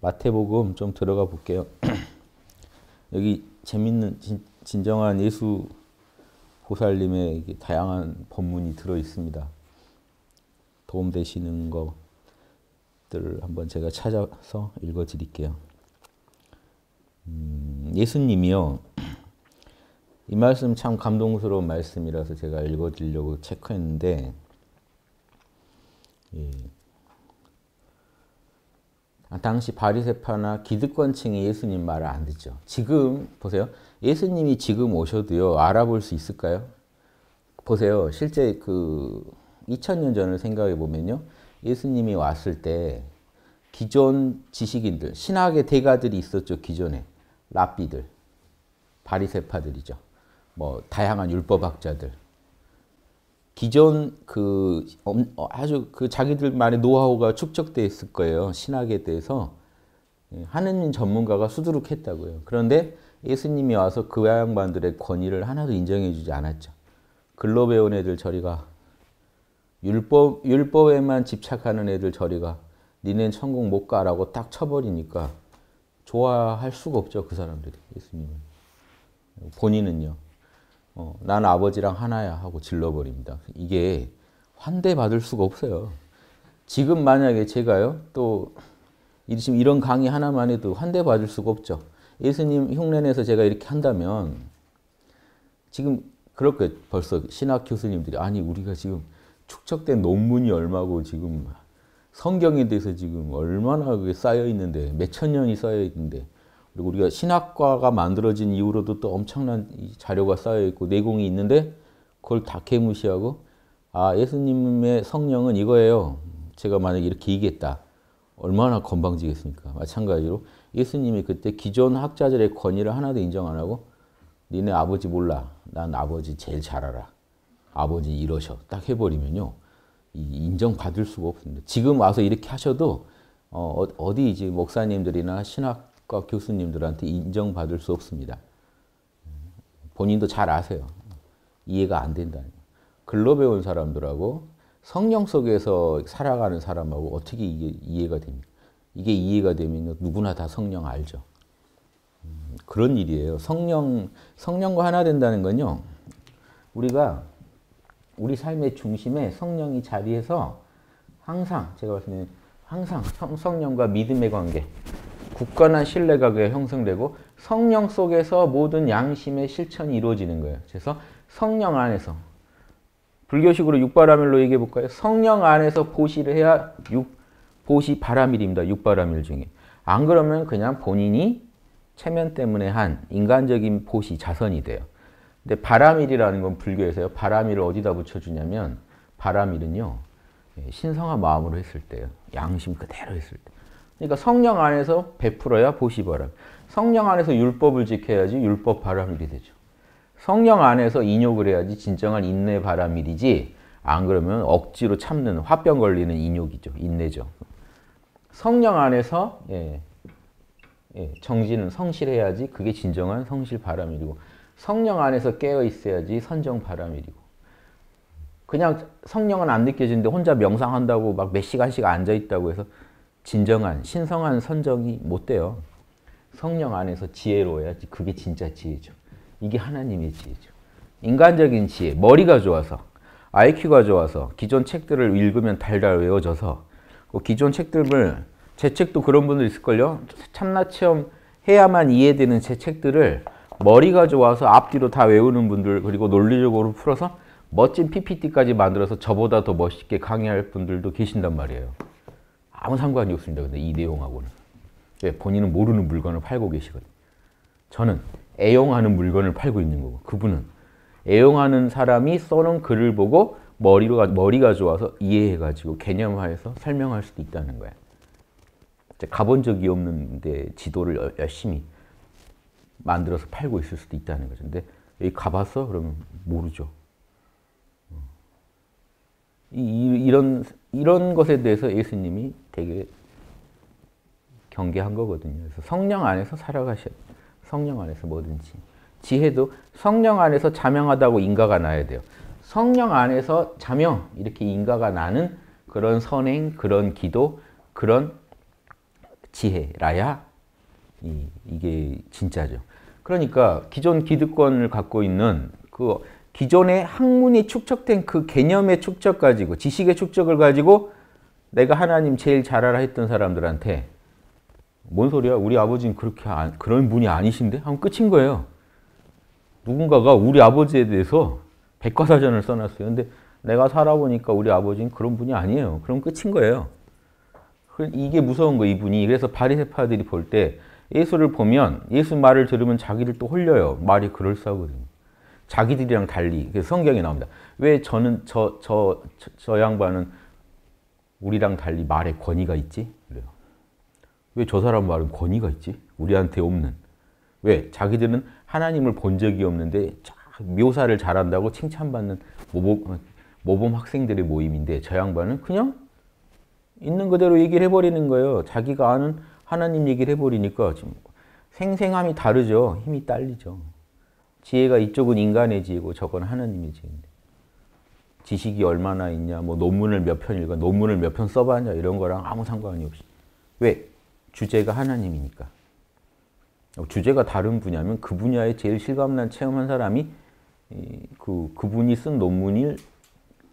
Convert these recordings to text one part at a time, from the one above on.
마태복음 좀 들어가 볼게요. 여기 재밌는 진, 정한 예수 보살님의 다양한 본문이 들어 있습니다. 도움 되시는 것들 한번 제가 찾아서 읽어 드릴게요. 음, 예수님이요. 이 말씀 참 감동스러운 말씀이라서 제가 읽어 드리려고 체크했는데 예. 아, 당시 바리새파나 기득권층이 예수님 말을 안 듣죠. 지금 보세요. 예수님이 지금 오셔도요. 알아볼 수 있을까요? 보세요. 실제 그 2000년 전을 생각해 보면요. 예수님이 왔을 때 기존 지식인들, 신학의 대가들이 있었죠. 기존에. 랍비들, 바리새파들이죠. 뭐 다양한 율법학자들, 기존 그 어, 아주 그 자기들만의 노하우가 축적돼 있을 거예요. 신학에 대해서 예, 하느님 전문가가 수두룩했다고요. 그런데 예수님이 와서 그 양반들의 권위를 하나도 인정해주지 않았죠. 글로 배운 애들 저리가 율법 율법에만 집착하는 애들 저리가 니넨 천국 못 가라고 딱 쳐버리니까 좋아할 수가 없죠 그 사람들이 예수님은 본인은요. 어, 난 아버지랑 하나야 하고 질러버립니다. 이게 환대받을 수가 없어요. 지금 만약에 제가요, 또 지금 이런 강의 하나만 해도 환대받을 수가 없죠. 예수님 흉내내서 제가 이렇게 한다면 지금 그렇게 벌써 신학 교수님들이 아니 우리가 지금 축적된 논문이 얼마고 지금 성경에 대해서 지금 얼마나 쌓여 있는데 몇 천 년이 쌓여 있는데 그리고 우리가 신학과가 만들어진 이후로도 또 엄청난 자료가 쌓여 있고 내공이 있는데 그걸 다 개무시하고 아 예수님의 성령은 이거예요. 제가 만약 이렇게 얘기했다. 얼마나 건방지겠습니까? 마찬가지로 예수님이 그때 기존 학자들의 권위를 하나도 인정 안 하고 니네 아버지 몰라. 난 아버지 제일 잘 알아. 아버지 이러셔. 딱 해버리면요. 인정받을 수가 없습니다. 지금 와서 이렇게 하셔도 어, 어, 디 이제 목사님들이나 신학 교수과 교수님들한테 인정받을 수 없습니다. 본인도 잘 아세요. 이해가 안 된다. 글로 배운 사람들하고 성령 속에서 살아가는 사람하고 어떻게 이게 이해가 됩니까? 이게 이해가 되면 누구나 다 성령 알죠. 그런 일이에요. 성령, 성령과 하나 된다는 건요. 우리가 우리 삶의 중심에 성령이 자리해서 항상 제가 말씀드린 항상 성, 성령과 믿음의 관계 굳건한 신뢰가 형성되고 성령 속에서 모든 양심의 실천이 이루어지는 거예요. 그래서 성령 안에서 불교식으로 육바라밀로 얘기해 볼까요? 성령 안에서 보시를 해야 육 보시 바라밀입니다. 육바라밀 중에. 안 그러면 그냥 본인이 체면 때문에 한 인간적인 보시 자선이 돼요. 근데 바라밀이라는 건 불교에서요. 바라밀을 어디다 붙여주냐면 바라밀은요. 예, 신성한 마음으로 했을 때요. 양심 그대로 했을 때. 그러니까 성령 안에서 베풀어야 보시 바람. 성령 안에서 율법을 지켜야지 율법 바람일이 되죠. 성령 안에서 인욕을 해야지 진정한 인내 바람일이지 안 그러면 억지로 참는 화병 걸리는 인욕이죠. 인내죠. 성령 안에서 예, 예, 정진은 성실해야지 그게 진정한 성실 바람일이고 성령 안에서 깨어 있어야지 선정 바람일이고 그냥 성령은 안 느껴지는데 혼자 명상한다고 막 몇 시간씩 앉아 있다고 해서 진정한 신성한 선정이 못 돼요. 성령 안에서 지혜로워야지 그게 진짜 지혜죠. 이게 하나님의 지혜죠. 인간적인 지혜, 머리가 좋아서, IQ가 좋아서, 기존 책들을 읽으면 달달 외워져서, 그 기존 책들을, 제 책도 그런 분들 있을걸요? 참나 체험 해야만 이해되는 제 책들을 머리가 좋아서 앞뒤로 다 외우는 분들, 그리고 논리적으로 풀어서 멋진 PPT까지 만들어서 저보다 더 멋있게 강의할 분들도 계신단 말이에요. 아무 상관이 없습니다. 근데 이 내용하고는. 왜? 예, 본인은 모르는 물건을 팔고 계시거든요. 저는 애용하는 물건을 팔고 있는 거고 그분은 애용하는 사람이 써놓은 글을 보고 머리로, 머리가 좋아서 이해해가지고 개념화해서 설명할 수도 있다는 거야. 가본 적이 없는데 지도를 열심히 만들어서 팔고 있을 수도 있다는 거죠. 근데 여기 가봤어? 그러면 모르죠. 어. 이, 런 이런 것에 대해서 예수님이 되게 경계한 거거든요. 그래서 성령 안에서 살아가셔. 성령 안에서 뭐든지. 지혜도 성령 안에서 자명하다고 인가가 나야 돼요. 성령 안에서 자명 이렇게 인가가 나는 그런 선행, 그런 기도, 그런 지혜라야 이, 게 진짜죠. 그러니까 기존 기득권을 갖고 있는 그 기존의 학문이 축적된 그 개념의 축적 가지고 지식의 축적을 가지고 내가 하나님 제일 잘 알아 했던 사람들한테 뭔 소리야? 우리 아버지는 그렇게 안, 그런 분이 아니신데? 하면 끝인 거예요. 누군가가 우리 아버지에 대해서 백과사전을 써놨어요. 근데 내가 살아보니까 우리 아버지는 그런 분이 아니에요. 그럼 끝인 거예요. 이게 무서운 거예요 이분이. 그래서 바리새파들이 볼 때 예수를 보면 예수 말을 들으면 자기를 또 홀려요. 말이 그럴싸거든요. 자기들이랑 달리 성경에 나옵니다. 왜 저는 저 저 저 양반은 우리랑 달리 말에 권위가 있지? 그래요. 왜저 사람 말은 권위가 있지? 우리한테 없는. 왜? 자기들은 하나님을 본 적이 없는데 묘사를 잘한다고 칭찬받는 모범, 모범 학생들의 모임인데 저 양반은 그냥 있는 그대로 얘기를 해버리는 거예요. 자기가 아는 하나님 얘기를 해버리니까 지금 생생함이 다르죠. 힘이 딸리죠. 지혜가 이쪽은 인간의 지혜고 저건 하나님의 지혜인데 지식이 얼마나 있냐, 뭐 논문을 몇 편 읽어, 논문을 몇 편 써봤냐 이런 거랑 아무 상관이 없이 왜? 주제가 하나님이니까 주제가 다른 분야면 그 분야에 제일 실감난 체험한 사람이 그, 그분이 쓴 논문을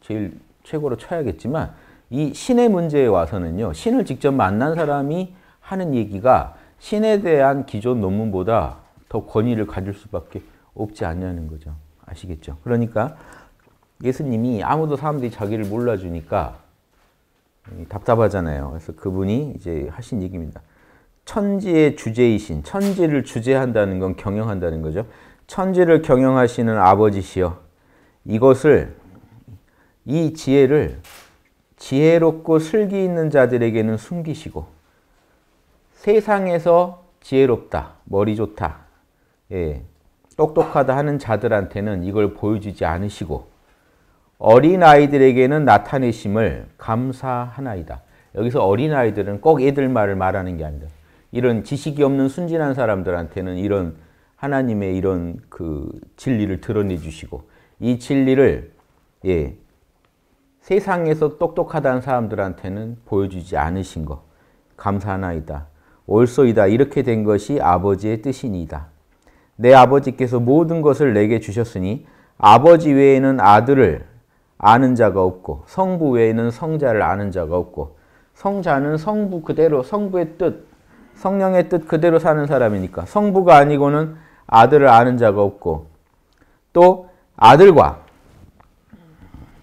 제일 최고로 쳐야겠지만 이 신의 문제에 와서는요. 신을 직접 만난 사람이 하는 얘기가 신에 대한 기존 논문보다 더 권위를 가질 수밖에 없지 않냐는 거죠. 아시겠죠? 그러니까 예수님이 아무도 사람들이 자기를 몰라주니까 답답하잖아요. 그래서 그분이 이제 하신 얘기입니다. 천지의 주제이신, 천지를 주제한다는 건 경영한다는 거죠. 천지를 경영하시는 아버지시여, 이것을, 이 지혜를 지혜롭고 슬기 있는 자들에게는 숨기시고, 세상에서 지혜롭다, 머리 좋다, 예, 똑똑하다 하는 자들한테는 이걸 보여주지 않으시고 어린아이들에게는 나타내심을 감사하나이다. 여기서 어린아이들은 꼭 애들 말을 말하는 게 아니다. 이런 지식이 없는 순진한 사람들한테는 이런 하나님의 이런 그 진리를 드러내 주시고 이 진리를 예, 세상에서 똑똑하다는 사람들한테는 보여주지 않으신 것 감사하나이다. 올소이다. 이렇게 된 것이 아버지의 뜻이니이다. 내 아버지께서 모든 것을 내게 주셨으니 아버지 외에는 아들을 아는 자가 없고 성부 외에는 성자를 아는 자가 없고 성자는 성부 그대로 성부의 뜻 성령의 뜻 그대로 사는 사람이니까 성부가 아니고는 아들을 아는 자가 없고 또 아들과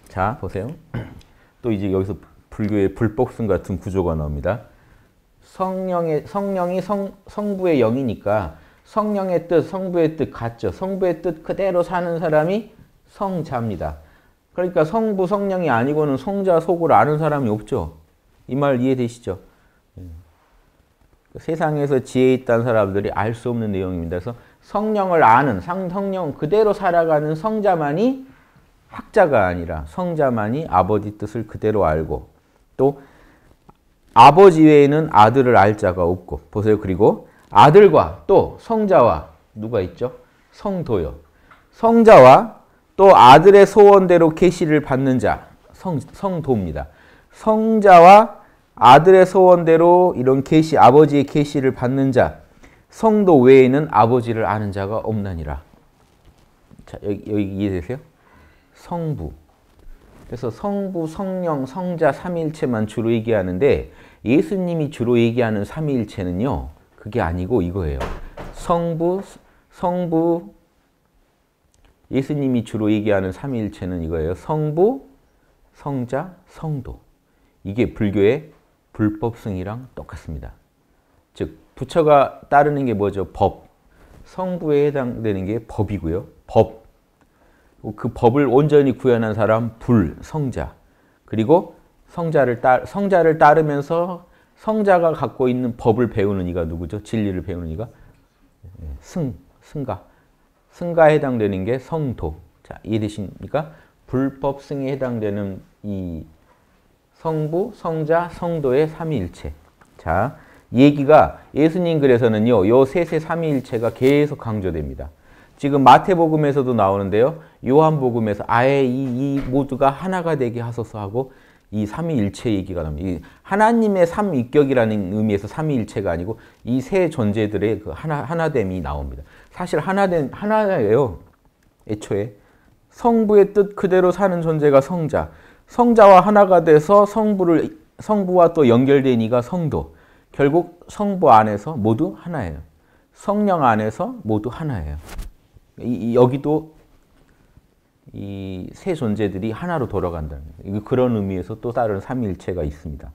자 보세요 또 이제 여기서 불교의 불복순 같은 구조가 나옵니다 성령의 성령이 성 성부의 영이니까 성령의 뜻, 성부의 뜻 같죠. 성부의 뜻 그대로 사는 사람이 성자입니다. 그러니까 성부, 성령이 아니고는 성자 속을 아는 사람이 없죠. 이 말 이해되시죠? 음. 세상에서 지혜 있다는 사람들이 알 수 없는 내용입니다. 그래서 성령을 아는, 성령 그대로 살아가는 성자만이 학자가 아니라 성자만이 아버지 뜻을 그대로 알고 또 아버지 외에는 아들을 알 자가 없고 보세요. 그리고 아들과 또 성자와 누가 있죠? 성도요. 성자와 또 아들의 소원대로 계시를 받는 자, 성, 성도입니다. 성자와 아들의 소원대로 이런 계시 아버지의 계시를 받는 자, 성도 외에는 아버지를 아는 자가 없나니라. 자, 여기, 여기 이해되세요? 성부. 그래서 성부, 성령, 성자 삼일체만 주로 얘기하는데 예수님이 주로 얘기하는 삼일체는요 그게 아니고 이거예요. 성부, 성부, 예수님이 주로 얘기하는 삼위일체는 이거예요. 성부, 성자, 성도. 이게 불교의 불법승이랑 똑같습니다. 즉 부처가 따르는 게 뭐죠? 법. 성부에 해당되는 게 법이고요. 법. 그 법을 온전히 구현한 사람 불, 성자. 그리고 성자를 따, 성자를 따르면서 성자가 갖고 있는 법을 배우는 이가 누구죠? 진리를 배우는 이가 예, 승, 승가. 승가에 해당되는 게 성도. 자, 이해되십니까? 불법승에 해당되는 이 성부, 성자, 성도의 삼위일체. 자, 얘기가 예수님 글에서는요. 요 셋의 삼위일체가 계속 강조됩니다. 지금 마태복음에서도 나오는데요. 요한복음에서 아예 이, 이 모두가 하나가 되게 하소서 하고 이 삼위일체 얘기가 나옵니다. 이 하나님의 삼위격이라는 의미에서 삼위일체가 아니고 이 세 존재들의 그 하나 하나됨이 나옵니다. 사실 하나된 하나예요. 애초에 성부의 뜻 그대로 사는 존재가 성자. 성자와 하나가 돼서 성부를 성부와 또 연결된 이가 성도. 결국 성부 안에서 모두 하나예요. 성령 안에서 모두 하나예요. 이, 이 여기도 이세 존재들이 하나로 돌아간다는 거예요. 그런 의미에서 또 다른 삼위일체가 있습니다.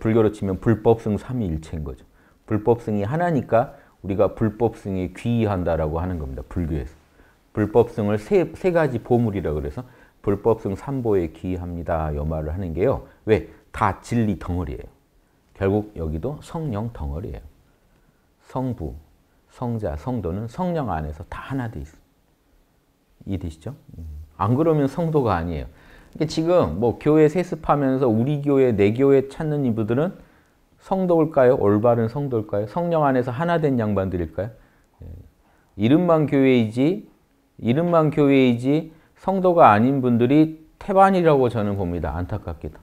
불교로 치면 불법승 삼위일체인 거죠. 불법승이 하나니까 우리가 불법승에 귀의한다라고 하는 겁니다. 불교에서. 불법승을 세, 세 가지 보물이라 그래서 불법승 삼보에 귀의합니다. 요 말을 하는 게요. 왜? 다 진리 덩어리예요. 결국 여기도 성령 덩어리예요. 성부, 성자, 성도는 성령 안에서 다 하나 돼 있어요. 이해되시죠? 음. 안 그러면 성도가 아니에요. 그러니까 지금 뭐 교회 세습하면서 우리 교회, 내 교회 찾는 이분들은 성도일까요? 올바른 성도일까요? 성령 안에서 하나 된 양반들일까요? 예. 이름만 교회이지, 이름만 교회이지 성도가 아닌 분들이 태반이라고 저는 봅니다. 안타깝게도.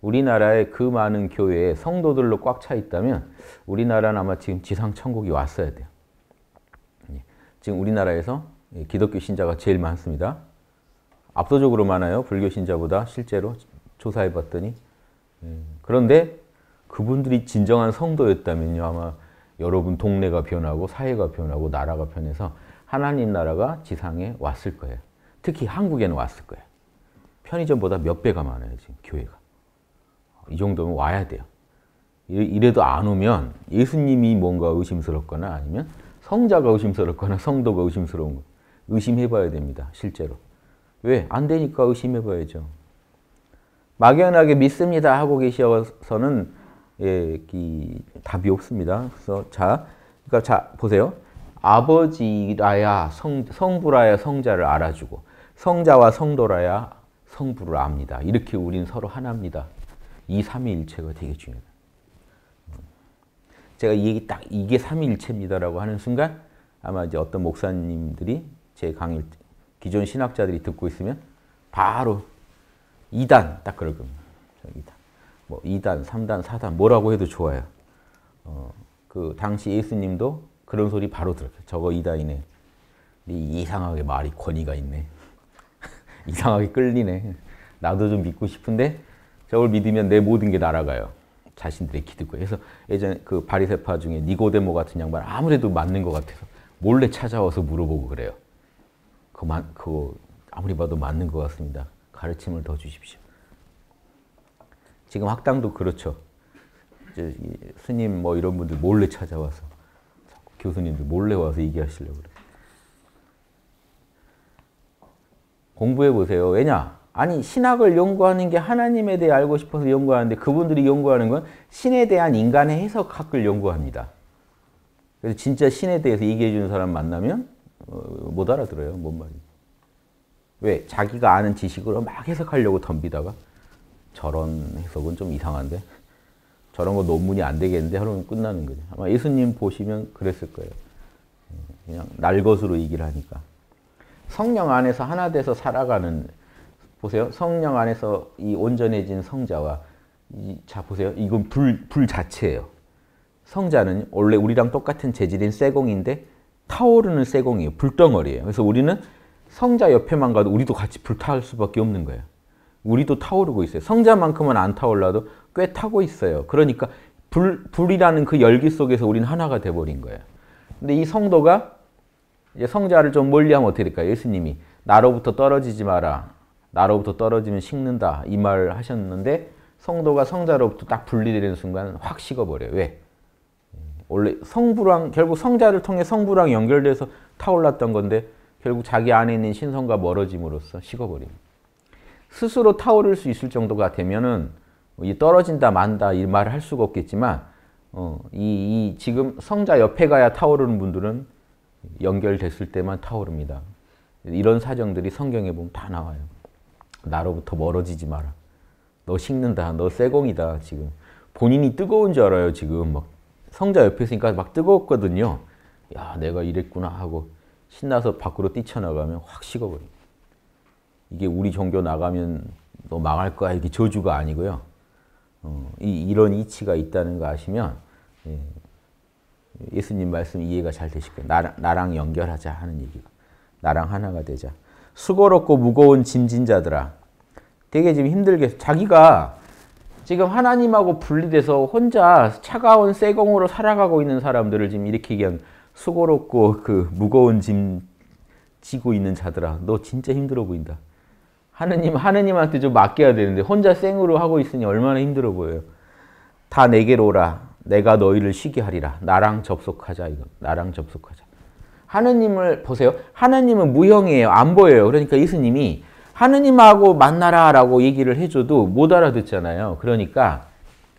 우리나라에 그 많은 교회에 성도들로 꽉 차 있다면 우리나라는 아마 지금 지상천국이 왔어야 돼요. 예. 지금 우리나라에서 기독교 신자가 제일 많습니다. 압도적으로 많아요. 불교 신자보다 실제로 조사해 봤더니. 음, 그런데 그분들이 진정한 성도였다면요. 아마 여러분 동네가 변하고 사회가 변하고 나라가 변해서 하나님 나라가 지상에 왔을 거예요. 특히 한국에는 왔을 거예요. 편의점보다 몇 배가 많아요. 지금 교회가. 이 정도면 와야 돼요. 이래도 안 오면 예수님이 뭔가 의심스럽거나 아니면 성자가 의심스럽거나 성도가 의심스러운 거예요. 의심해봐야 됩니다. 실제로. 왜? 안 되니까 의심해봐야죠. 막연하게 믿습니다 하고 계셔서는 예, 이, 답이 없습니다. 그래서 자, 그러니까 자 보세요. 아버지라야 성, 성부라야 성자를 알아주고 성자와 성도라야 성부를 압니다. 이렇게 우린 서로 하나입니다. 이 삼위일체가 되게 중요해요. 제가 이 얘기 딱 이게 삼위일체입니다라고 하는 순간 아마 이제 어떤 목사님들이 제 강의를 기존 신학자들이 듣고 있으면 바로 2단 딱 그럴 겁니다. 2단. 뭐 2단, 3단, 4단 뭐라고 해도 좋아요. 어, 그 당시 예수님도 그런 소리 바로 들었어요. 저거 2단이네. 이상하게 말이 권위가 있네. 이상하게 끌리네. 나도 좀 믿고 싶은데 저걸 믿으면 내 모든 게 날아가요. 자신들의 기득권. 그래서 예전에 그 바리세파 중에 니고데모 같은 양반 아무래도 맞는 것 같아서 몰래 찾아와서 물어보고 그래요. 그만 그 아무리 봐도 맞는 것 같습니다. 가르침을 더 주십시오. 지금 학당도 그렇죠. 이제 스님 뭐 이런 분들 몰래 찾아와서 교수님들 몰래 와서 얘기하시려고 그래. 공부해 보세요. 왜냐? 아니 신학을 연구하는 게 하나님에 대해 알고 싶어서 연구하는데 그분들이 연구하는 건 신에 대한 인간의 해석학을 연구합니다. 그래서 진짜 신에 대해서 얘기해 주는 사람 만나면 어, 못 알아들어요. 뭔 말인지. 왜? 자기가 아는 지식으로 막 해석하려고 덤비다가 저런 해석은 좀 이상한데? 저런 거 논문이 안 되겠는데? 하면 끝나는 거죠. 아마 예수님 보시면 그랬을 거예요. 그냥 날 것으로 얘기를 하니까. 성령 안에서 하나 돼서 살아가는 보세요. 성령 안에서 이 온전해진 성자와 이, 자 보세요. 이건 불, 불 자체예요. 성자는 원래 우리랑 똑같은 재질인 쇠공인데 타오르는 쇠공이에요. 불덩어리예요. 그래서 우리는 성자 옆에만 가도 우리도 같이 불타올 수밖에 없는 거예요. 우리도 타오르고 있어요. 성자만큼은 안 타올라도 꽤 타고 있어요. 그러니까 불, 불이라는 그 열기 속에서 우리는 하나가 돼버린 거예요. 근데 이 성도가 이제 성자를 좀 멀리하면 어떻게 될까요? 예수님이 나로부터 떨어지지 마라. 나로부터 떨어지면 식는다. 이말 하셨는데 성도가 성자로부터 딱 분리되는 순간 확 식어버려요. 왜? 원래 성부랑 결국 성자를 통해 성부랑 연결돼서 타올랐던 건데 결국 자기 안에 있는 신성과 멀어짐으로써 식어버림. 스스로 타오를 수 있을 정도가 되면은 뭐 이 떨어진다 만다 이 말을 할 수가 없겠지만 어, 이, 이 지금 성자 옆에 가야 타오르는 분들은 연결됐을 때만 타오릅니다. 이런 사정들이 성경에 보면 다 나와요. 나로부터 멀어지지 마라. 너 식는다. 너 쇠공이다. 지금 본인이 뜨거운 줄 알아요. 지금 막 성자 옆에 있으니까 막 뜨거웠거든요. 야, 내가 이랬구나 하고 신나서 밖으로 뛰쳐나가면 확 식어버립니다. 이게 우리 종교 나가면 너 망할 거야 이게 저주가 아니고요. 어, 이, 런 이치가 있다는 거 아시면 예, 수님 말씀 이해가 잘 되실 거예요. 나, 나랑 연결하자 하는 얘기가. 나랑 하나가 되자. 수고롭고 무거운 짐진 자들아. 되게 지금 힘들게 자기가 지금 하나님하고 분리돼서 혼자 차가운 쇠공으로 살아가고 있는 사람들을 지금 이렇게 얘기한 수고롭고 그 무거운 짐 지고 있는 자들아 너 진짜 힘들어 보인다. 하느님 하느님한테 좀 맡겨야 되는데 혼자 쌩으로 하고 있으니 얼마나 힘들어 보여요. 다 내게로 오라. 내가 너희를 쉬게 하리라. 나랑 접속하자 이거. 나랑 접속하자. 하느님을 보세요. 하느님은 무형이에요. 안 보여요. 그러니까 예수님이 하느님하고 만나라라고 얘기를 해줘도 못 알아듣잖아요. 그러니까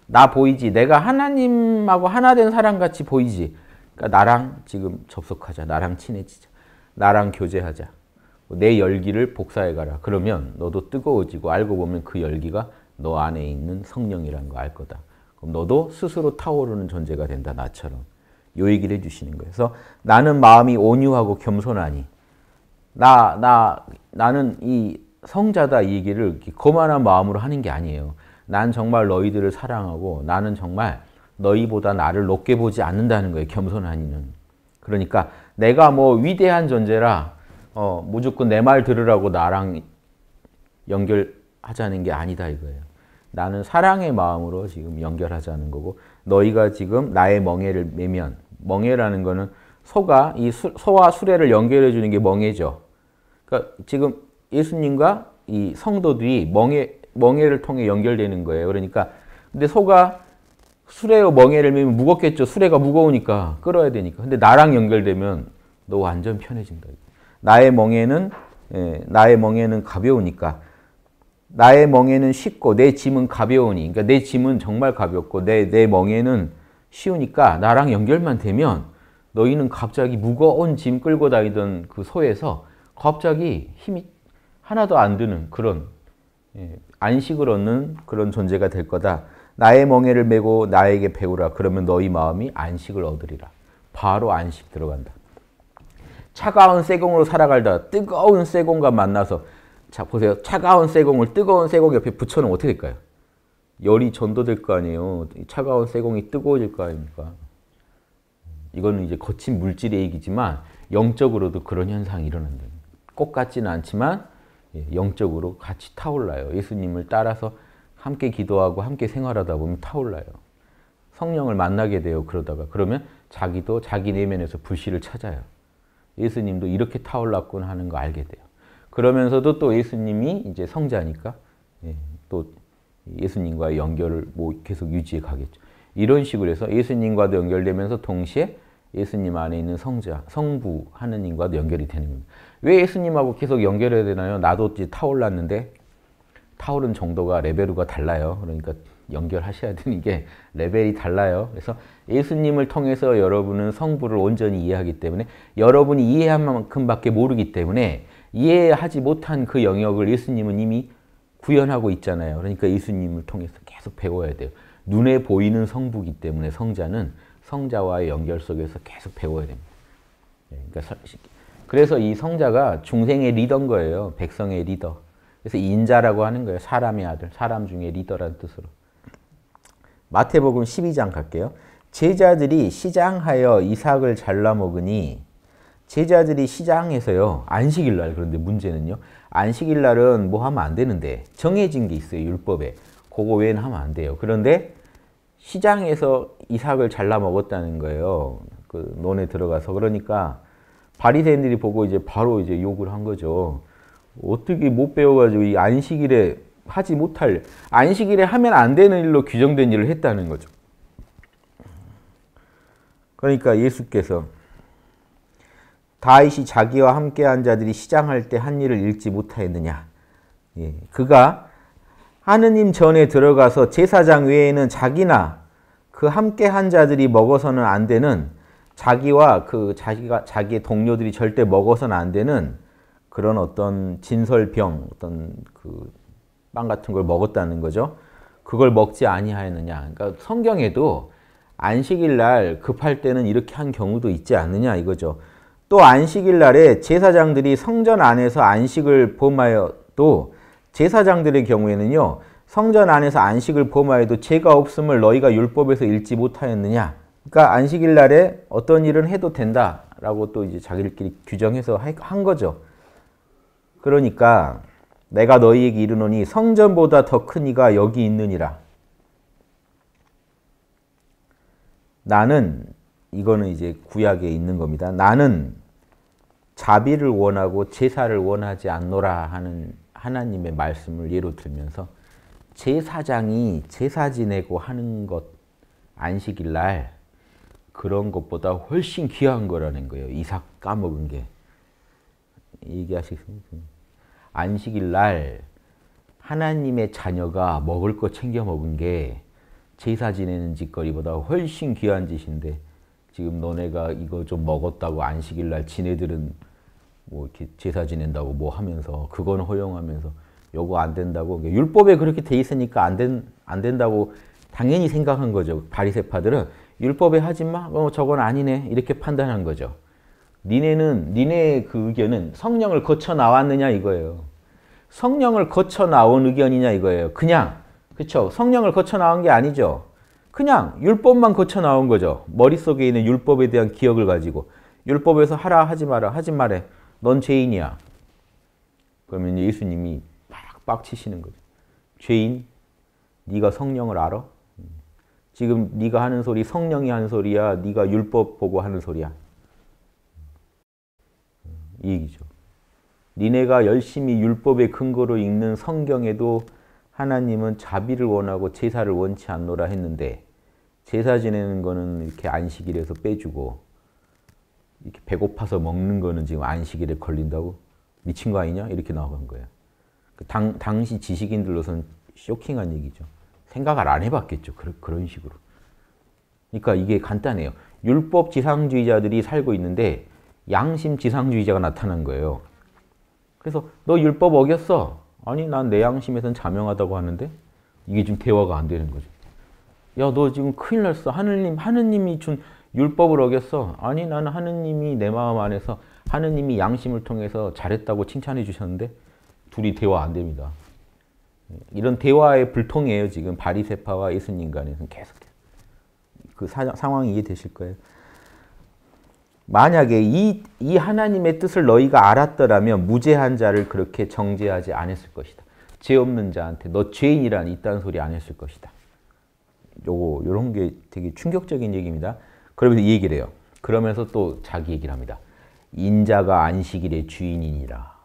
나 보이지. 내가 하나님하고 하나 된 사람같이 보이지. 그러니까 나랑 지금 접속하자. 나랑 친해지자. 나랑 교제하자. 내 열기를 복사해가라. 그러면 너도 뜨거워지고 알고 보면 그 열기가 너 안에 있는 성령이라거알 거다. 그럼 너도 스스로 타오르는 존재가 된다. 나처럼. 요 얘기를 해주시는 거예요. 그래서 나는 마음이 온유하고 겸손하니 나, 나, 나는 이 성자다 이 얘기를 거만한 마음으로 하는 게 아니에요. 난 정말 너희들을 사랑하고 나는 정말 너희보다 나를 높게 보지 않는다는 거예요. 겸손하니는. 그러니까 내가 뭐 위대한 존재라 어, 무조건 내 말 들으라고 나랑 연결하자는 게 아니다 이거예요. 나는 사랑의 마음으로 지금 연결하자는 거고 너희가 지금 나의 멍해를 매면 멍해라는 거는 소가 이 수, 소와 수레를 연결해 주는 게 멍해죠. 그러니까 지금 예수님과 이 성도들이 멍해, 멍해를 통해 연결되는 거예요. 그러니까 근데 소가 수레로 멍해를 매면 무겁겠죠. 수레가 무거우니까 끌어야 되니까. 근데 나랑 연결되면 너 완전 편해진다. 나의 멍에는 예, 나의 멍에는 가벼우니까 나의 멍에는 쉽고 내 짐은 가벼우니 그러니까 내 짐은 정말 가볍고 내 내 멍에는 쉬우니까 나랑 연결만 되면 너희는 갑자기 무거운 짐 끌고 다니던 그 소에서 갑자기 힘이 하나도 안 드는 그런 예, 안식을 얻는 그런 존재가 될 거다. 나의 멍에를 메고 나에게 배우라. 그러면 너희 마음이 안식을 얻으리라. 바로 안식 들어간다. 차가운 쇠공으로 살아갈다 뜨거운 쇠공과 만나서 자 보세요. 차가운 쇠공을 뜨거운 쇠공 옆에 붙여놓으면 어떻게 될까요? 열이 전도될 거 아니에요. 차가운 쇠공이 뜨거워질 거 아닙니까? 이거는 이제 거친 물질의 얘기지만 영적으로도 그런 현상이 일어난다. 꼭 같지는 않지만 예, 영적으로 같이 타올라요. 예수님을 따라서 함께 기도하고 함께 생활하다 보면 타올라요. 성령을 만나게 돼요. 그러다가 그러면 자기도 자기 내면에서 불씨를 찾아요. 예수님도 이렇게 타올랐구나 하는 거 알게 돼요. 그러면서도 또 예수님이 이제 성자니까 예, 또 예수님과의 연결을 뭐 계속 유지해 가겠죠. 이런 식으로 해서 예수님과도 연결되면서 동시에 예수님 안에 있는 성자, 성부 하느님과 연결이 되는 겁니다. 왜 예수님하고 계속 연결해야 되나요? 나도 이제 타올랐는데 타올은 정도가 레벨과 달라요. 그러니까 연결하셔야 되는 게 레벨이 달라요. 그래서 예수님을 통해서 여러분은 성부를 온전히 이해하기 때문에 여러분이 이해한 만큼밖에 모르기 때문에 이해하지 못한 그 영역을 예수님은 이미 구현하고 있잖아요. 그러니까 예수님을 통해서 계속 배워야 돼요. 눈에 보이는 성부기 때문에 성자는 성자와의 연결 속에서 계속 배워야 됩니다. 예, 그러니까 그래서 이 성자가 중생의 리더인 거예요. 백성의 리더. 그래서 인자라고 하는 거예요. 사람의 아들, 사람 중에 리더라는 뜻으로. 마태복음 12장 갈게요. 제자들이 시장하여 이삭을 잘라 먹으니 제자들이 시장에서요. 안식일 날 그런데 문제는요. 안식일 날은 뭐 하면 안 되는데 정해진 게 있어요. 율법에. 그거 외에는 하면 안 돼요. 그런데 시장에서 이삭을 잘라 먹었다는 거예요. 그 논에 들어가서 그러니까 바리새인들이 보고 이제 바로 이제 욕을 한 거죠. 어떻게 못 배워가지고 이 안식일에 하지 못할 안식일에 하면 안 되는 일로 규정된 일을 했다는 거죠. 그러니까 예수께서 다윗이 자기와 함께한 자들이 시장할 때 한 일을 읽지 못하였느냐. 예, 그가 하느님 전에 들어가서 제사장 외에는 자기나 그 함께 한 자들이 먹어서는 안 되는 자기와 그 자기가 자기의 동료들이 절대 먹어서는 안 되는 그런 어떤 진설병 어떤 그 빵 같은 걸 먹었다는 거죠. 그걸 먹지 아니하였느냐. 그러니까 성경에도 안식일 날 급할 때는 이렇게 한 경우도 있지 않느냐 이거죠. 또 안식일 날에 제사장들이 성전 안에서 안식을 범하여도 제사장들의 경우에는요. 성전 안에서 안식을 범하여도 죄가 없음을 너희가 율법에서 읽지 못하였느냐. 그러니까 안식일 날에 어떤 일은 해도 된다라고 또 이제 자기들끼리 규정해서 한 거죠. 그러니까 내가 너희에게 이르노니 성전보다 더 큰 이가 여기 있느니라. 나는 이거는 이제 구약에 있는 겁니다. 나는 자비를 원하고 제사를 원하지 않노라 하는 하나님의 말씀을 예로 들면서 제사장이 제사 지내고 하는 것 안식일 날 그런 것보다 훨씬 귀한 거라는 거예요. 이삭 까먹은 게. 얘기하시겠습니까? 안식일 날 하나님의 자녀가 먹을 거 챙겨 먹은 게 제사 지내는 짓거리보다 훨씬 귀한 짓인데 지금 너네가 이거 좀 먹었다고 안식일 날 지네들은 뭐 이렇게 제사 지낸다고 뭐 하면서 그건 허용하면서 요거 안 된다고 율법에 그렇게 돼 있으니까 안 된 안 된다고 당연히 생각한 거죠. 바리새파들은 율법에 하지 마. 어 저건 아니네. 이렇게 판단한 거죠. 니네는 니네 그 의견은 성령을 거쳐 나왔느냐 이거예요. 성령을 거쳐 나온 의견이냐 이거예요. 그냥 그렇 성령을 거쳐 나온 게 아니죠. 그냥 율법만 거쳐 나온 거죠. 머릿속에 있는 율법에 대한 기억을 가지고 율법에서 하라 하지 마라 하지 말해 넌 죄인이야. 그러면 예수님이 빡빡 치시는 거죠. 죄인, 네가 성령을 알아? 지금 네가 하는 소리 성령이 하는 소리야? 네가 율법 보고 하는 소리야? 이 얘기죠. 니네가 열심히 율법의 근거로 읽는 성경에도 하나님은 자비를 원하고 제사를 원치 않노라 했는데 제사 지내는 거는 이렇게 안식일에서 빼주고 이렇게 배고파서 먹는 거는 지금 안식일에 걸린다고 미친 거 아니냐 이렇게 나온 거예요. 그 당, 당시 지식인들로서 쇼킹한 얘기죠. 생각을 안 해봤겠죠. 그 그런 식으로. 그러니까 이게 간단해요. 율법 지상주의자들이 살고 있는데 양심 지상주의자가 나타난 거예요. 그래서 너 율법 어겼어. 아니 난 내 양심에선 자명하다고 하는데 이게 지금 대화가 안 되는 거죠. 야너 지금 큰일 났어. 하느님 하느님이 준 율법을 어겼어. 아니 나는 하느님이 내 마음 안에서 하느님이 양심을 통해서 잘했다고 칭찬해 주셨는데 둘이 대화 안 됩니다. 이런 대화의 불통이에요. 지금 바리세파와 예수님 간에는 계속 그 사, 상황이 이해되실 거예요. 만약에 이, 이 하나님의 뜻을 너희가 알았더라면 무죄한 자를 그렇게 정죄하지 않았을 것이다. 죄 없는 자한테 너 죄인이란 이딴 소리 안 했을 것이다. 요거 요런 게 되게 충격적인 얘기입니다. 그러면서 이 얘기를 해요. 그러면서 또 자기 얘기를 합니다. 인자가 안식일의 주인이니라.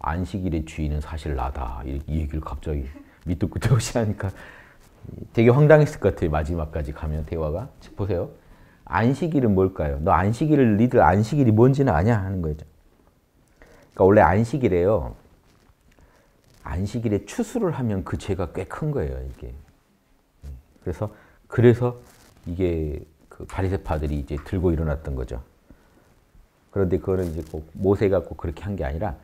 안식일의 주인은 사실 나다. 이 얘기를 갑자기 밑도 끝도 없이 하니까 되게 황당했을 것 같아요. 마지막까지 가면 대화가. 보세요. 안식일은 뭘까요? 너 안식일을 니들 안식일이 뭔지는 아냐 하는 거죠. 그러니까 원래 안식일에요. 안식일에 추수를 하면 그 죄가 꽤 큰 거예요, 이게. 음, 그래서 그래서 이게 그 바리새파들이 이제 들고 일어났던 거죠. 그런데 그거는 이제 꼭 모세가 꼭 그렇게 한 게 아니라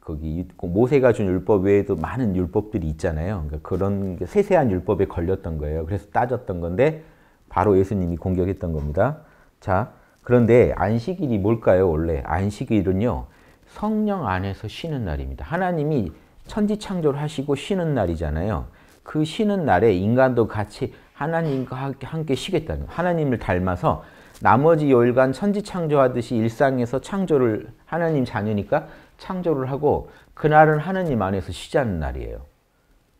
거기 모세가 준 율법 외에도 많은 율법들이 있잖아요. 그러니까 그런 세세한 율법에 걸렸던 거예요. 그래서 따졌던 건데 바로 예수님이 공격했던 겁니다. 자, 그런데 안식일이 뭘까요? 원래 안식일은요. 성령 안에서 쉬는 날입니다. 하나님이 천지 창조를 하시고 쉬는 날이잖아요. 그 쉬는 날에 인간도 같이 하나님과 함께 쉬겠다는 거예요. 하나님을 닮아서 나머지 열간 천지 창조하듯이 일상에서 창조를 하나님 자녀니까 창조를 하고 그날은 하나님 안에서 쉬자는 날이에요.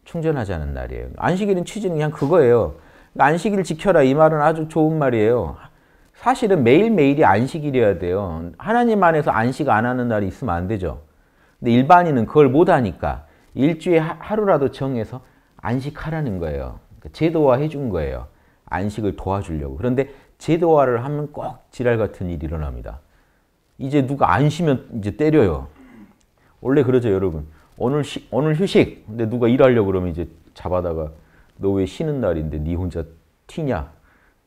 충전하자는 날이에요. 안식일은 취지는 그냥 그거예요. 그러니까 안식일 지켜라 이 말은 아주 좋은 말이에요. 사실은 매일매일이 안식일이어야 돼요. 하나님 안에서 안식 안 하는 날이 있으면 안 되죠. 근데 일반인은 그걸 못하니까 일주일에 하루라도 정해서 안식하라는 거예요. 그러니까 제도화해 준 거예요. 안식을 도와주려고. 그런데 제도화를 하면 꼭 지랄 같은 일이 일어납니다. 이제 누가 안 쉬면 이제 때려요. 원래 그러죠, 여러분. 오늘 쉬, 오늘 휴식. 근데 누가 일하려고 그러면 이제 잡아다가 너 왜 쉬는 날인데 네 혼자 튀냐?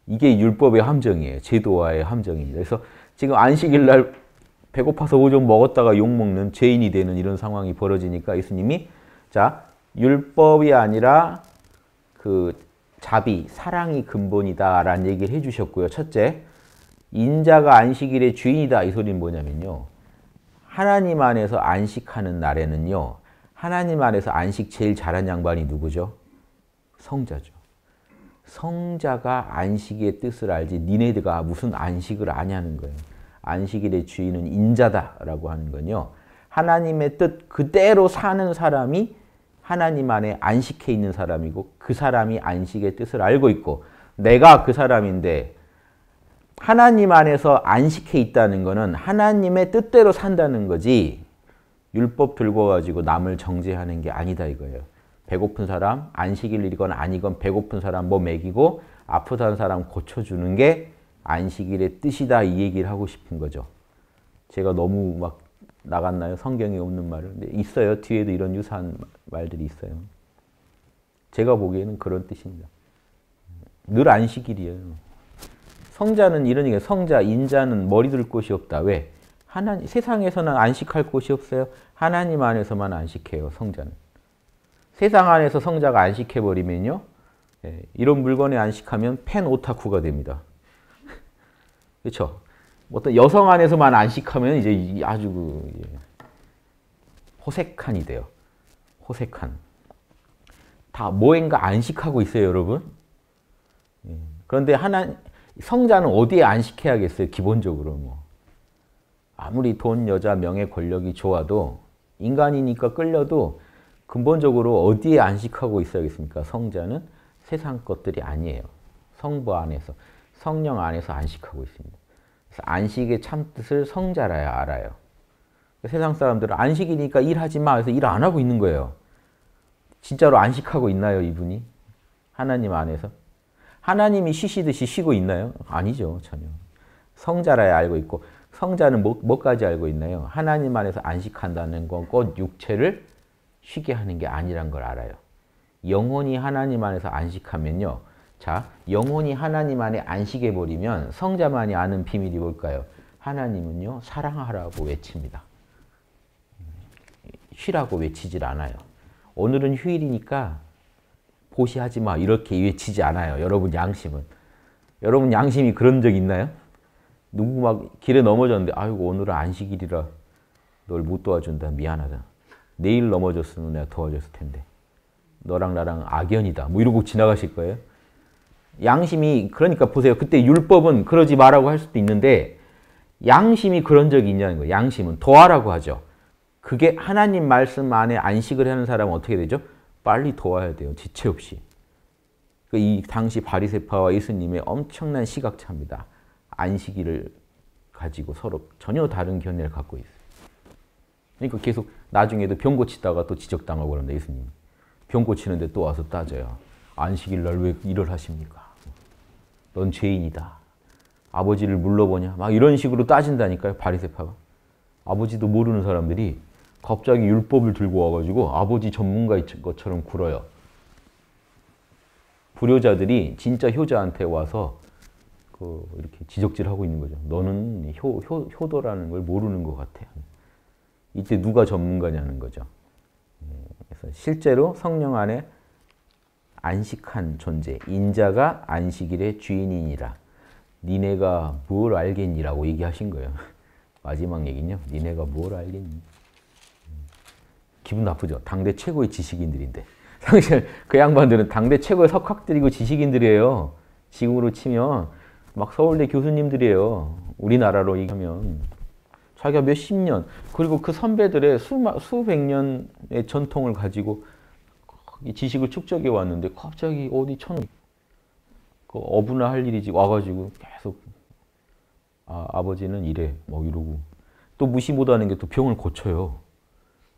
이게 율법의 함정이에요. 제도화의 함정입니다. 그래서 지금 안식일 날 배고파서 오종 먹었다가 욕 먹는 죄인이 되는 이런 상황이 벌어지니까 예수님이 자, 율법이 아니라 그 자비, 사랑이 근본이다라는 얘기를 해주셨고요. 첫째, 인자가 안식일의 주인이다. 이 소리는 뭐냐면요. 하나님 안에서 안식하는 날에는요. 하나님 안에서 안식 제일 잘한 양반이 누구죠? 성자죠. 성자가 안식의 뜻을 알지 니네드가 무슨 안식을 아냐는 거예요. 안식일의 주인은 인자다라고 하는 건요. 하나님의 뜻 그대로 사는 사람이 하나님 안에 안식해 있는 사람이고 그 사람이 안식의 뜻을 알고 있고 내가 그 사람인데 하나님 안에서 안식해 있다는 것은 하나님의 뜻대로 산다는 거지 율법 들고 가지고 남을 정죄하는 게 아니다 이거예요. 배고픈 사람 안식일 일 이건 아니건 배고픈 사람 뭐 먹이고 아프다는 사람 고쳐주는 게 안식일의 뜻이다 이 얘기를 하고 싶은 거죠. 제가 너무 막 나갔나요? 성경에 없는 말을. 근데 있어요. 뒤에도 이런 유사한 말. 말들이 있어요. 제가 보기에는 그런 뜻입니다. 늘 안식일이에요. 성자는 이런 얘기예요. 성자, 인자는 머리 들 곳이 없다. 왜? 하나님, 세상에서는 안식할 곳이 없어요. 하나님 안에서만 안식해요, 성자는. 세상 안에서 성자가 안식해버리면요. 예, 이런 물건에 안식하면 팬 오타쿠가 됩니다. 그렇 어떤 여성 안에서만 안식하면 이제 아주 그, 예, 호색한이 돼요. 호색한 다 뭐인가 안식하고 있어요 여러분 예. 그런데 하나 성자는 어디에 안식해야겠어요 기본적으로 뭐 아무리 돈, 여자, 명예, 권력이 좋아도 인간이니까 끌려도 근본적으로 어디에 안식하고 있어야겠습니까? 성자는 세상 것들이 아니에요. 성부 안에서, 성령 안에서 안식하고 있습니다. 안식의 참뜻을 성자라야 알아요. 그러니까 세상 사람들은 안식이니까 일하지 마 해서 일 안 하고 있는 거예요. 진짜로 안식하고 있나요, 이분이? 하나님 안에서? 하나님이 쉬시듯이 쉬고 있나요? 아니죠, 전혀. 성자라야 알고 있고 성자는 뭐, 뭐까지 알고 있나요? 하나님 안에서 안식한다는 건 곧 육체를 쉬게 하는 게 아니란 걸 알아요. 영혼이 하나님 안에서 안식하면요. 자, 영혼이 하나님 안에 안식해버리면 성자만이 아는 비밀이 뭘까요? 하나님은요, 사랑하라고 외칩니다. 쉬라고 외치질 않아요. 오늘은 휴일이니까 보시하지 마 이렇게 외치지 않아요. 여러분 양심은. 여러분 양심이 그런 적 있나요? 누구 막 길에 넘어졌는데 아이고 오늘은 안식일이라 널 못 도와준다 미안하다. 내일 넘어졌으면 내가 도와줬을 텐데. 너랑 나랑 악연이다. 뭐 이러고 지나가실 거예요. 양심이 그러니까 보세요. 그때 율법은 그러지 말라고 할 수도 있는데 양심이 그런 적이 있냐는 거예요. 양심은 도하라고 하죠. 그게 하나님 말씀 안에 안식을 하는 사람은 어떻게 되죠? 빨리 도와야 돼요. 지체 없이. 그러니까 이 당시 바리세파와 예수님의 엄청난 시각차입니다. 안식일을 가지고 서로 전혀 다른 견해를 갖고 있어요. 그러니까 계속 나중에도 병 고치다가 또 지적당하고 그런다 예수님. 병 고치는데 또 와서 따져요. 안식일 날 왜 일을 하십니까? 넌 죄인이다. 아버지를 물러보냐? 막 이런 식으로 따진다니까요. 바리세파가. 아버지도 모르는 사람들이 갑자기 율법을 들고 와가지고 아버지 전문가인 것처럼 굴어요. 불효자들이 진짜 효자한테 와서 그 이렇게 지적질하고 있는 거죠. 너는 효, 효, 효도라는 걸 모르는 것 같아. 이때 누가 전문가냐는 거죠. 그래서 실제로 성령 안에 안식한 존재, 인자가 안식일의 주인이니라. 니네가 뭘 알겠니라고 얘기하신 거예요. 마지막 얘기는요. 니네가 뭘 알겠니? 기분 나쁘죠. 당대 최고의 지식인들인데. 사실 그 양반들은 당대 최고의 석학들이고 지식인들이에요. 지금으로 치면 막 서울대 교수님들이에요. 우리나라로 얘기하면. 자기가 몇십 년, 그리고 그 선배들의 수마, 수백 년의 전통을 가지고 지식을 축적해 왔는데 갑자기 어디 천, 그 어부나 할 일이지 와가지고 계속 아, 아버지는 이래 뭐 이러고 또 무시 못하는 게 또 병을 고쳐요.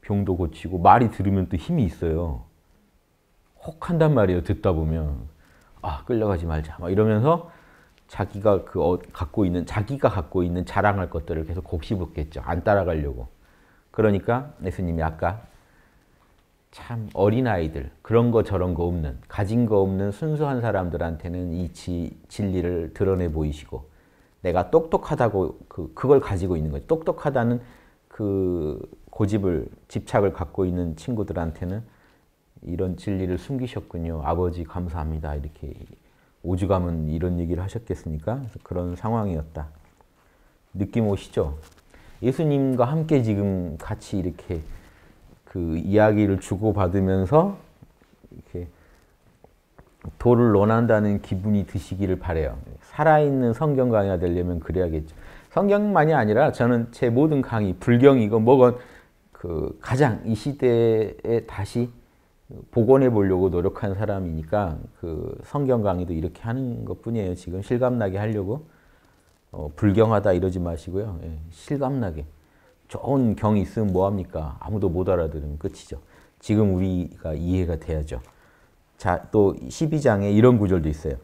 병도 고치고 말이 들으면 또 힘이 있어요. 혹한단 말이에요. 듣다 보면 아 끌려가지 말자 막 이러면서 자기가 그 어, 갖고 있는 자기가 갖고 있는 자랑할 것들을 계속 곱씹었겠죠. 안 따라가려고. 그러니까 예수님이 아까 참 어린 아이들 그런 거 저런 거 없는 가진 거 없는 순수한 사람들한테는 이 지, 진리를 드러내 보이시고 내가 똑똑하다고 그 그걸 가지고 있는 거죠. 똑똑하다는 그 고집을 집착을 갖고 있는 친구들한테는 이런 진리를 숨기셨군요. 아버지 감사합니다. 이렇게 오주감은 이런 얘기를 하셨겠습니까? 그런 상황이었다. 느낌 오시죠? 예수님과 함께 지금 같이 이렇게 그 이야기를 주고받으면서 이렇게 도를 논한다는 기분이 드시기를 바래요. 살아있는 성경 강의가 되려면 그래야겠죠. 성경만이 아니라 저는 제 모든 강의, 불경이고 뭐건 그 가장 이 시대에 다시 복원해 보려고 노력한 사람이니까 그 성경 강의도 이렇게 하는 것 뿐이에요. 지금 실감나게 하려고 어, 불경하다 이러지 마시고요. 예, 실감나게 좋은 경이 있으면 뭐합니까? 아무도 못 알아들으면 끝이죠. 지금 우리가 이해가 돼야죠. 자, 또 12장에 이런 구절도 있어요.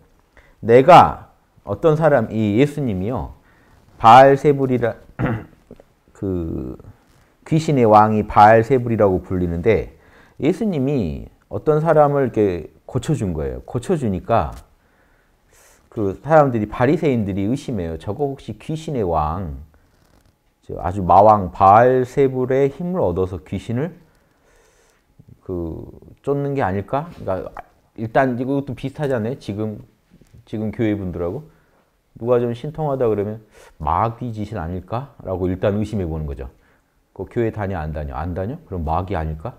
내가 어떤 사람, 이 예수님이요. 바알세불이라 그 귀신의 왕이 바알세불이라고 불리는데 예수님이 어떤 사람을 이렇게 고쳐준 거예요. 고쳐주니까 그 사람들이 바리새인들이 의심해요. 저거 혹시 귀신의 왕, 아주 마왕 바알세불의 힘을 얻어서 귀신을 그 쫓는 게 아닐까? 그러니까 일단 이것도 비슷하잖아요. 지금 지금 교회 분들하고 누가 좀 신통하다 그러면 마귀 짓은 아닐까라고 일단 의심해 보는 거죠. 그 교회 다녀 안 다녀? 안 다녀? 그럼 마귀 아닐까?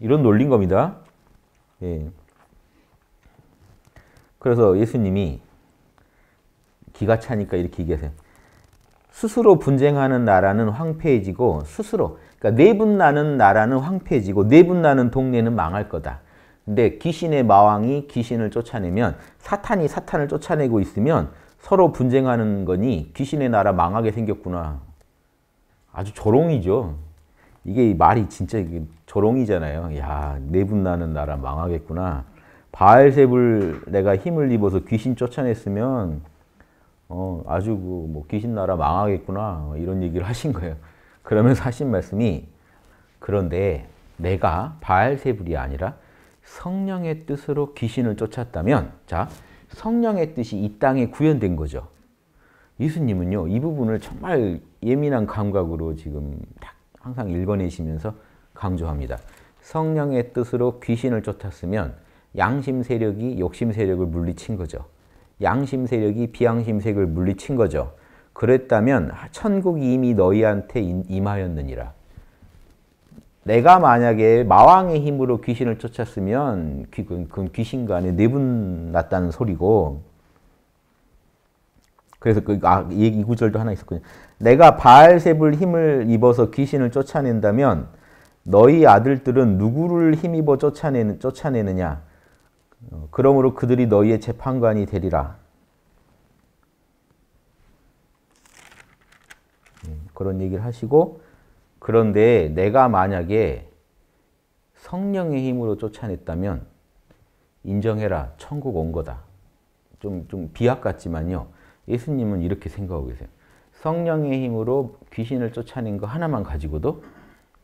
이런 논리인 겁니다. 예. 그래서 예수님이 기가 차니까 이렇게 얘기하세요. 스스로 분쟁하는 나라는 황폐해지고 스스로 그러니까 내분나는 네 나라는 황폐해지고 내분나는 네 동네는 망할 거다. 근데 귀신의 마왕이 귀신을 쫓아내면 사탄이 사탄을 쫓아내고 있으면 서로 분쟁하는 거니 귀신의 나라 망하게 생겼구나. 아주 조롱이죠. 이게 말이 진짜 이게 조롱이잖아요. 야, 내분나는 네 나라 망하겠구나. 바알셉을 내가 힘을 입어서 귀신 쫓아냈으면 어, 아주 그뭐 귀신 나라 망하겠구나 뭐 이런 얘기를 하신 거예요. 그러면서 하신 말씀이 그런데 내가 바알세불이 아니라 성령의 뜻으로 귀신을 쫓았다면 자 성령의 뜻이 이 땅에 구현된 거죠. 예수님은요 이 부분을 정말 예민한 감각으로 지금 항상 읽어내시면서 강조합니다. 성령의 뜻으로 귀신을 쫓았으면 양심 세력이 욕심 세력을 물리친 거죠. 양심 세력이 비양심 세력을 물리친 거죠. 그랬다면 아, 천국이 이미 너희한테 임하였느니라. 내가 만약에 마왕의 힘으로 귀신을 쫓았으면 그건 귀신간에 내분 났다는 소리고 그래서 그, 아, 이 구절도 하나 있었군요. 내가 바알셉을 힘을 입어서 귀신을 쫓아낸다면 너희 아들들은 누구를 힘입어 쫓아내는, 쫓아내느냐? 어, 그러므로 그들이 너희의 재판관이 되리라. 음, 그런 얘기를 하시고 그런데 내가 만약에 성령의 힘으로 쫓아냈다면 인정해라 천국 온 거다. 좀, 좀 비약 같지만요. 예수님은 이렇게 생각하고 계세요. 성령의 힘으로 귀신을 쫓아낸 거 하나만 가지고도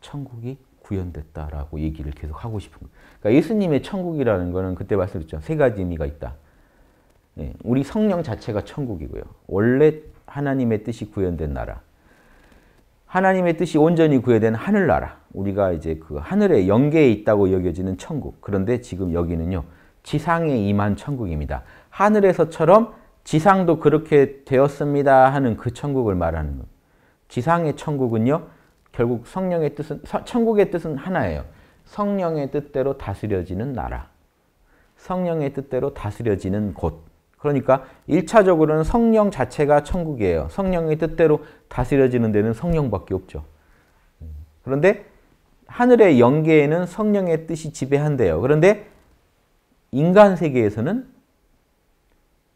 천국이 구현됐다라고 얘기를 계속 하고 싶은 거예요. 그러니까 예수님의 천국이라는 거는 그때 말씀드렸죠. 세 가지 의미가 있다. 예, 우리 성령 자체가 천국이고요. 원래 하나님의 뜻이 구현된 나라. 하나님의 뜻이 온전히 구현된 하늘나라. 우리가 이제 그 하늘의 영계에 있다고 여겨지는 천국. 그런데 지금 여기는요. 지상에 임한 천국입니다. 하늘에서처럼 지상도 그렇게 되었습니다 하는 그 천국을 말하는 겁 지상의 천국은요. 결국 성령의 뜻은 천국의 뜻은 하나예요. 성령의 뜻대로 다스려지는 나라. 성령의 뜻대로 다스려지는 곳. 그러니까 1차적으로는 성령 자체가 천국이에요. 성령의 뜻대로 다스려지는 데는 성령밖에 없죠. 그런데 하늘의 영계에는 성령의 뜻이 지배한대요. 그런데 인간 세계에서는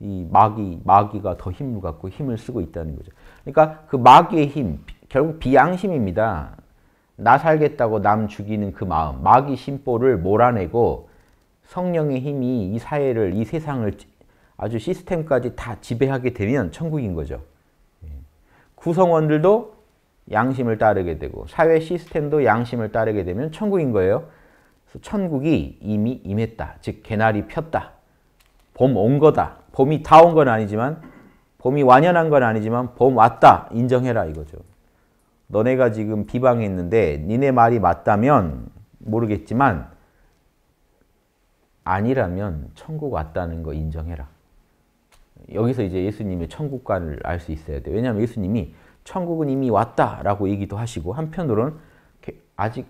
이 마귀, 마귀가 더 힘을 갖고 힘을 쓰고 있다는 거죠. 그러니까 그 마귀의 힘, 결국 비양심입니다. 나 살겠다고 남 죽이는 그 마음, 마귀 심보를 몰아내고 성령의 힘이 이 사회를, 이 세상을 아주 시스템까지 다 지배하게 되면 천국인 거죠. 예. 구성원들도 양심을 따르게 되고 사회 시스템도 양심을 따르게 되면 천국인 거예요. 그래서 천국이 이미 임했다. 즉 개나리 폈다. 봄 온 거다. 봄이 다 온 건 아니지만 봄이 완연한 건 아니지만 봄 왔다 인정해라 이거죠. 너네가 지금 비방했는데 니네 말이 맞다면 모르겠지만 아니라면 천국 왔다는 거 인정해라. 여기서 이제 예수님의 천국관을 알 수 있어야 돼요. 왜냐하면 예수님이 천국은 이미 왔다라고 얘기도 하시고 한편으로는 아직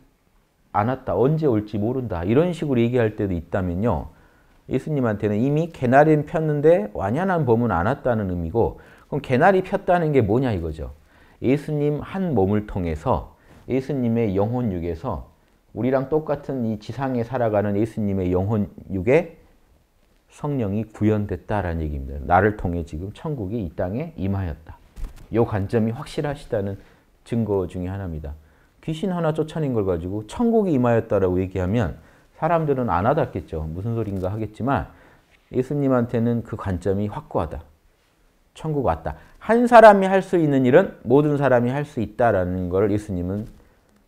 안 왔다, 언제 올지 모른다 이런 식으로 얘기할 때도 있다면요. 예수님한테는 이미 개나리는 폈는데 완연한 범은 안 왔다는 의미고 그럼 개나리 폈다는 게 뭐냐 이거죠. 예수님 한 몸을 통해서 예수님의 영혼 육에서 우리랑 똑같은 이 지상에 살아가는 예수님의 영혼 육에 성령이 구현됐다라는 얘기입니다. 나를 통해 지금 천국이 이 땅에 임하였다. 이 관점이 확실하시다는 증거 중에 하나입니다. 귀신 하나 쫓아낸 걸 가지고 천국이 임하였다라고 얘기하면 사람들은 안 와닿겠죠. 무슨 소린가 하겠지만 예수님한테는 그 관점이 확고하다. 천국 왔다. 한 사람이 할 수 있는 일은 모든 사람이 할 수 있다라는 걸 예수님은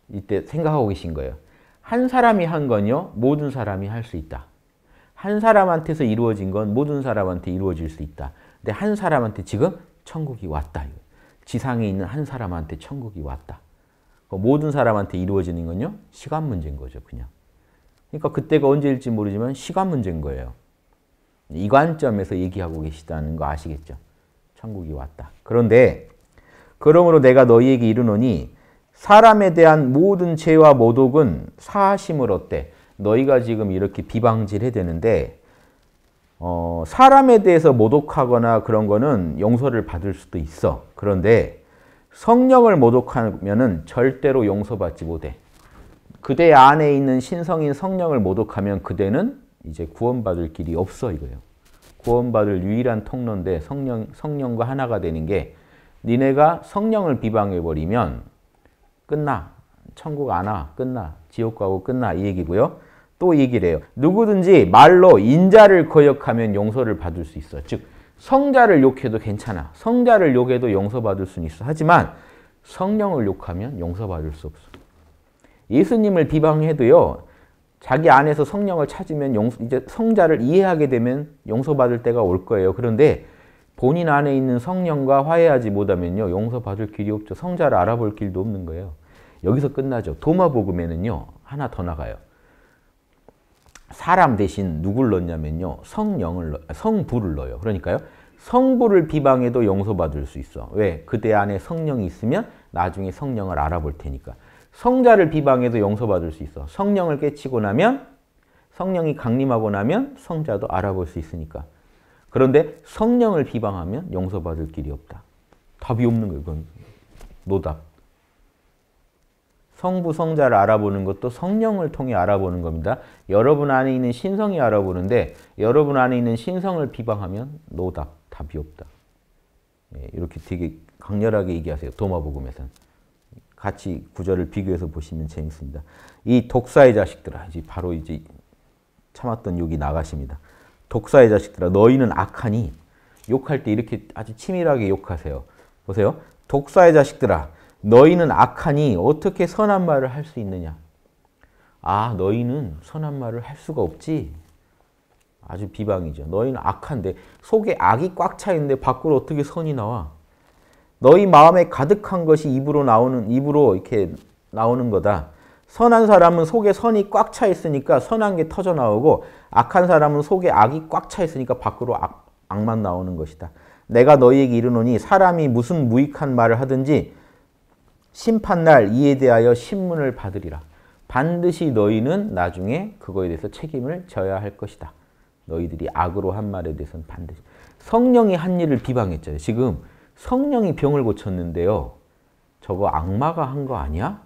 이때 생각하고 계신 거예요. 한 사람이 한 건요. 모든 사람이 할 수 있다. 한 사람한테서 이루어진 건 모든 사람한테 이루어질 수 있다. 근데 한 사람한테 지금 천국이 왔다. 지상에 있는 한 사람한테 천국이 왔다. 그 모든 사람한테 이루어지는 건요. 시간 문제인 거죠. 그냥. 그러니까 그때가 언제일지 모르지만 시간 문제인 거예요. 이 관점에서 얘기하고 계시다는 거 아시겠죠? 천국이 왔다. 그런데 그러므로 내가 너희에게 이르노니 사람에 대한 모든 죄와 모독은 사심을 얻되 너희가 지금 이렇게 비방질해 되는데 어, 사람에 대해서 모독하거나 그런 거는 용서를 받을 수도 있어. 그런데 성령을 모독하면 절대로 용서받지 못해. 그대 안에 있는 신성인 성령을 모독하면 그대는 이제 구원받을 길이 없어 이거예요. 구원받을 유일한 통로인데 성령, 성령과 하나가 되는 게 니네가 성령을 비방해버리면 끝나. 천국 안 와. 끝나. 지옥 가고 끝나. 이 얘기고요. 또 얘기를 해요. 누구든지 말로 인자를 거역하면 용서를 받을 수 있어. 즉 성자를 욕해도 괜찮아. 성자를 욕해도 용서받을 수는 있어. 하지만 성령을 욕하면 용서받을 수 없어. 예수님을 비방해도요. 자기 안에서 성령을 찾으면 용, 이제 성자를 이해하게 되면 용서받을 때가 올 거예요. 그런데 본인 안에 있는 성령과 화해하지 못하면요. 용서받을 길이 없죠. 성자를 알아볼 길도 없는 거예요. 여기서 끝나죠. 도마복음에는요. 하나 더 나가요. 사람 대신 누굴 넣냐면요. 성령을 넣, 성부를 넣어요. 그러니까요. 성부를 비방해도 용서받을 수 있어. 왜? 그대 안에 성령이 있으면 나중에 성령을 알아볼 테니까. 성자를 비방해도 용서받을 수 있어. 성령을 깨치고 나면 성령이 강림하고 나면 성자도 알아볼 수 있으니까. 그런데 성령을 비방하면 용서받을 길이 없다. 답이 없는 거예요. 그건 노답. 성부, 성자를 알아보는 것도 성령을 통해 알아보는 겁니다. 여러분 안에 있는 신성이 알아보는데 여러분 안에 있는 신성을 비방하면 노답, 답이 없다. 예, 이렇게 되게 강렬하게 얘기하세요. 도마복음에서는. 같이 구절을 비교해서 보시면 재밌습니다. 이 독사의 자식들아, 이제 바로 이제 참았던 욕이 나가십니다. 독사의 자식들아, 너희는 악하니 욕할 때 이렇게 아주 치밀하게 욕하세요. 보세요. 독사의 자식들아, 너희는 악하니 어떻게 선한 말을 할 수 있느냐? 아, 너희는 선한 말을 할 수가 없지. 아주 비방이죠. 너희는 악한데 속에 악이 꽉 차 있는데 밖으로 어떻게 선이 나와? 너희 마음에 가득한 것이 입으로 나오는 입으로 이렇게 나오는 거다. 선한 사람은 속에 선이 꽉 차 있으니까 선한 게 터져 나오고 악한 사람은 속에 악이 꽉 차 있으니까 밖으로 악, 악만 나오는 것이다. 내가 너희에게 이르노니 사람이 무슨 무익한 말을 하든지 심판날 이에 대하여 신문을 받으리라. 반드시 너희는 나중에 그거에 대해서 책임을 져야 할 것이다. 너희들이 악으로 한 말에 대해서는 반드시. 성령이 한 일을 비방했잖아요. 지금 성령이 병을 고쳤는데요. 저거 악마가 한 거 아니야?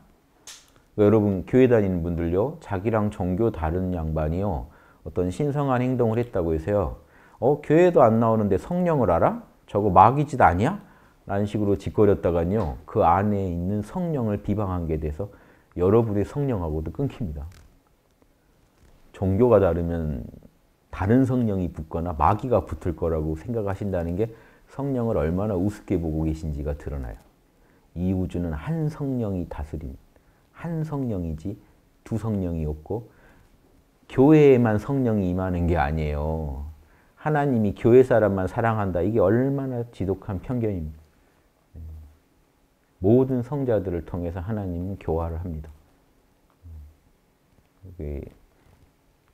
그러니까 여러분 교회 다니는 분들요. 자기랑 종교 다른 양반이요. 어떤 신성한 행동을 했다고 해서요. 어 교회도 안 나오는데 성령을 알아? 저거 마귀짓 아니야? 라는 식으로 짓거렸다간요. 그 안에 있는 성령을 비방한 게 돼서 여러분의 성령하고도 끊깁니다. 종교가 다르면 다른 성령이 붙거나 마귀가 붙을 거라고 생각하신다는 게 성령을 얼마나 우습게 보고 계신지가 드러나요. 이 우주는 한 성령이 다스린 한 성령이지 두 성령이 없고 교회에만 성령이 임하는 게 아니에요. 하나님이 교회 사람만 사랑한다. 이게 얼마나 지독한 편견입니다. 모든 성자들을 통해서 하나님은 교화를 합니다.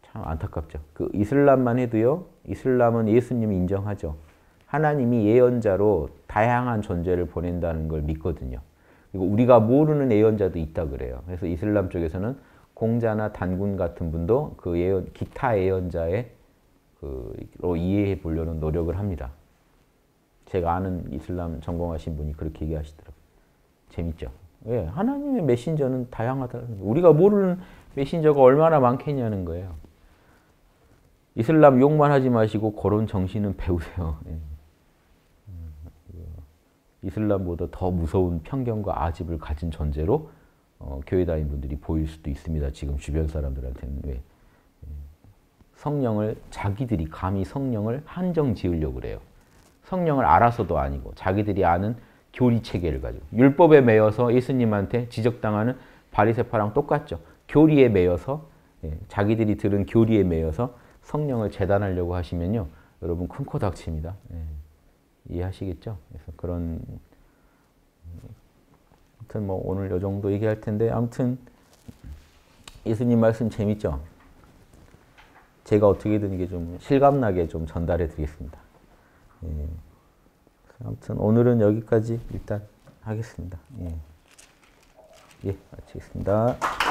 참 안타깝죠. 그 이슬람만 해도요. 이슬람은 예수님 인정하죠. 하나님이 예언자로 다양한 존재를 보낸다는 걸 믿거든요. 그리고 우리가 모르는 예언자도 있다 그래요. 그래서 이슬람 쪽에서는 공자나 단군 같은 분도 그 예언, 기타 예언자의 그로 이해해 보려는 노력을 합니다. 제가 아는 이슬람 전공하신 분이 그렇게 얘기하시더라고요. 재밌죠? 왜? 예, 하나님의 메신저는 다양하다는 우리가 모르는 메신저가 얼마나 많겠냐는 거예요. 이슬람 욕만 하지 마시고 그런 정신은 배우세요. 예. 이슬람보다 더 무서운 편견과 아집을 가진 존재로 어, 교회 다닌 분들이 보일 수도 있습니다. 지금 주변 사람들한테는 왜 예. 성령을 자기들이 감히 성령을 한정 지으려고 그래요. 성령을 알아서도 아니고 자기들이 아는 교리 체계를 가지고 율법에 매여서 예수님한테 지적당하는 바리새파랑 똑같죠. 교리에 매여서 예, 자기들이 들은 교리에 매여서 성령을 재단하려고 하시면요. 여러분 큰코 닥칩니다. 예. 이해하시겠죠? 그래서 그런 아무튼 뭐 오늘 요 정도 얘기할 텐데 아무튼 예수님 말씀 재밌죠? 제가 어떻게든 이게 좀 실감나게 좀 전달해 드리겠습니다. 예. 아무튼 오늘은 여기까지 일단 하겠습니다. 예, 예 마치겠습니다.